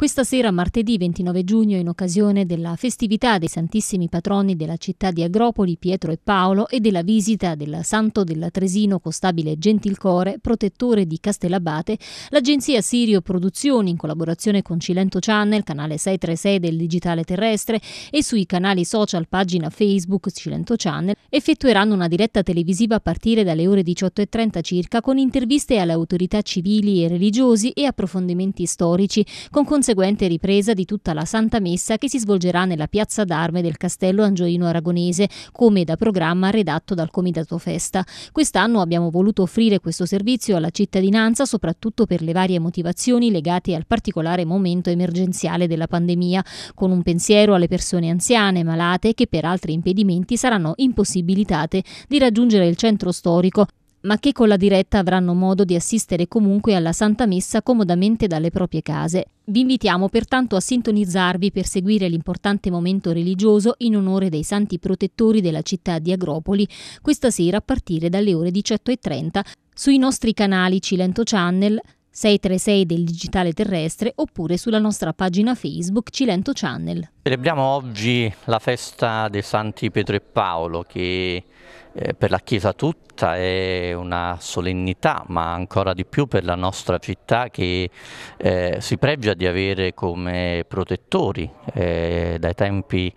Questa sera, martedì 29 giugno, in occasione della festività dei Santissimi Patroni della città di Agropoli, Pietro e Paolo, e della visita del Santo del Tresino Costabile Gentilcore, protettore di Castellabate, l'agenzia Sirio Produzioni, in collaborazione con Cilento Channel, canale 636 del Digitale Terrestre, e sui canali social pagina Facebook Cilento Channel, effettueranno una diretta televisiva a partire dalle ore 18.30 circa con interviste alle autorità civili e religiosi e approfondimenti storici, con conseguenze conseguente ripresa di tutta la Santa Messa che si svolgerà nella piazza d'arme del Castello Angioino Aragonese, come da programma redatto dal Comitato Festa. Quest'anno abbiamo voluto offrire questo servizio alla cittadinanza soprattutto per le varie motivazioni legate al particolare momento emergenziale della pandemia, con un pensiero alle persone anziane, malate che per altri impedimenti saranno impossibilitate di raggiungere il centro storico ma che con la diretta avranno modo di assistere comunque alla Santa Messa comodamente dalle proprie case. Vi invitiamo pertanto a sintonizzarvi per seguire l'importante momento religioso in onore dei santi protettori della città di Agropoli, questa sera a partire dalle ore 18.30 sui nostri canali Cilento Channel, 636 del Digitale Terrestre oppure sulla nostra pagina Facebook Cilento Channel. Celebriamo oggi la festa dei Santi Pietro e Paolo che eh, per la Chiesa tutta è una solennità, ma ancora di più per la nostra città che eh, si pregia di avere come protettori eh, dai tempi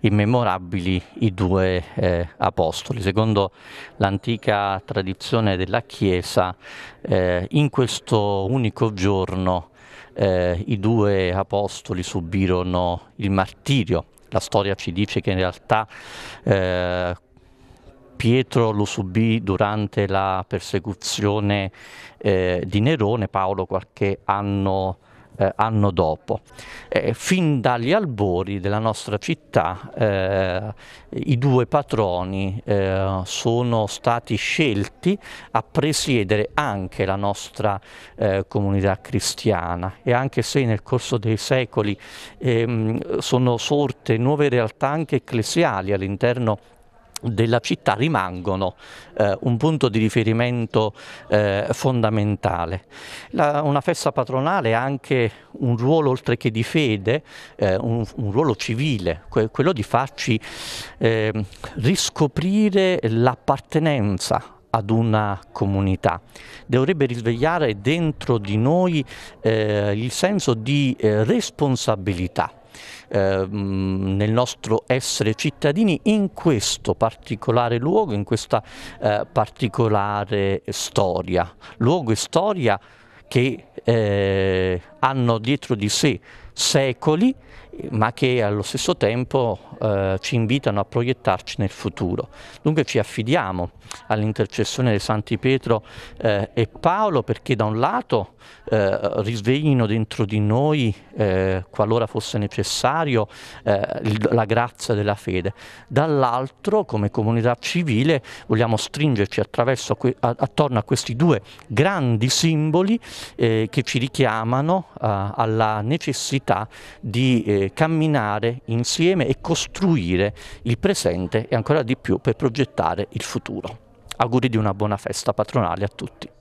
immemorabili i due eh, apostoli. Secondo l'antica tradizione della Chiesa, eh, in questo unico giorno eh, i due apostoli subirono il martirio la storia ci dice che in realtà eh, Pietro lo subì durante la persecuzione eh, di Nerone, Paolo qualche anno, eh, anno dopo. Eh, fin dagli albori della nostra città eh, i due patroni eh, sono stati scelti a presiedere anche la nostra eh, comunità cristiana e anche se nel corso dei secoli ehm, sono sorte nuove realtà anche ecclesiali all'interno della città rimangono eh, un punto di riferimento eh, fondamentale. La, una festa patronale ha anche un ruolo oltre che di fede, eh, un, un, ruolo civile, que quello di farci ehm, riscoprire l'appartenenza ad una comunità. Dovrebbe risvegliare dentro di noi eh, il senso di eh, responsabilità eh, nel nostro essere cittadini in questo particolare luogo, in questa eh, particolare storia, luogo e storia che eh, hanno dietro di sé secoli ma che allo stesso tempo eh, ci invitano a proiettarci nel futuro. Dunque ci affidiamo all'intercessione dei Santi Pietro eh, e Paolo perché da un lato eh, risveglino dentro di noi, eh, qualora fosse necessario, eh, la grazia della fede, dall'altro come comunità civile vogliamo stringerci que- attorno a questi due grandi simboli eh, che ci richiamano alla necessità di camminare insieme e costruire costruire il presente e ancora di più per progettare il futuro. Auguri di una buona festa patronale a tutti.